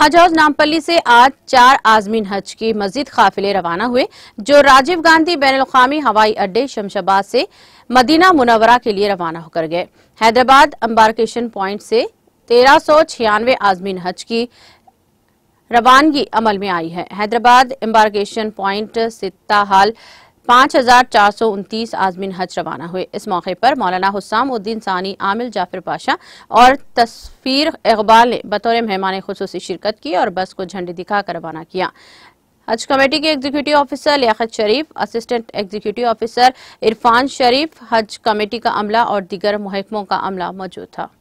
हज हाउस नामपल्ली से आज चार आजमीन हज की मस्जिद काफिले रवाना हुए जो राजीव गांधी बैन अवी हवाई अड्डे शमशाबाद से मदीना मुनवरा के लिए रवाना होकर गए हैदराबाद अम्बार्केशन प्वाइंट से तेरह सौ छियानवे आजमीन हज की रवानगी अमल में आई है हैदराबाद एम्बारकेशन प्वाइंट सित्ताहाल पाँच हजार चार सौ उनतीस आजमीन हज रवाना हुए इस मौके पर मौलाना हुसाम उद्दीन सानी आमिल जाफिर पाशा और तस्वीर इकबाल ने बतौर मेहमान खसूसी शिरकत की और बस को झंडी दिखाकर रवाना किया हज कमेटी के एग्जीक्यूटिव ऑफिसर लियात Sharif assistant executive officer Irfan Sharif Haj committee का अमला और दीगर महकमों का अमला मौजूद था